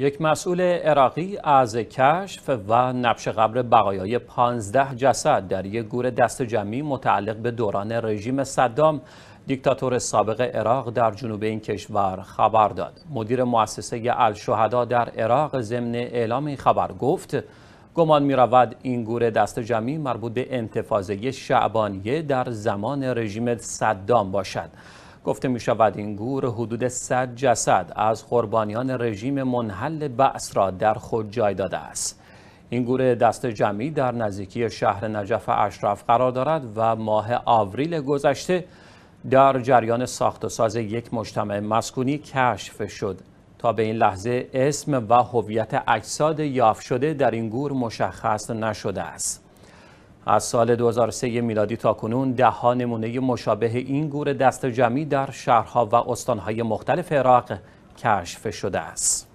یک مسئول عراقی از کشف و نبش قبر بقایای 15 جسد در یک گور دست جمعی متعلق به دوران رژیم صدام دیکتاتور سابق عراق در جنوب این کشور خبر داد مدیر مؤسسه الشهدا در عراق ضمن اعلام این خبر گفت گمان می رود این گور دست جمعی مربوط به انتفاضه شعبانیه در زمان رژیم صدام باشد گفته می شود این گور حدود 100 جسد از قربانیان رژیم منحل بعث را در خود جای داده است این گور دست جمعی در نزدیکی شهر نجف اشرف قرار دارد و ماه آوریل گذشته در جریان ساخت و ساز یک مجتمع مسکونی کشف شد تا به این لحظه اسم و هویت اجساد یافت شده در این گور مشخص نشده است از سال 2003 میلادی تا کنون ده ها نمونه مشابه این گور دست جمعی در شهرها و استانهای مختلف عراق کشف شده است.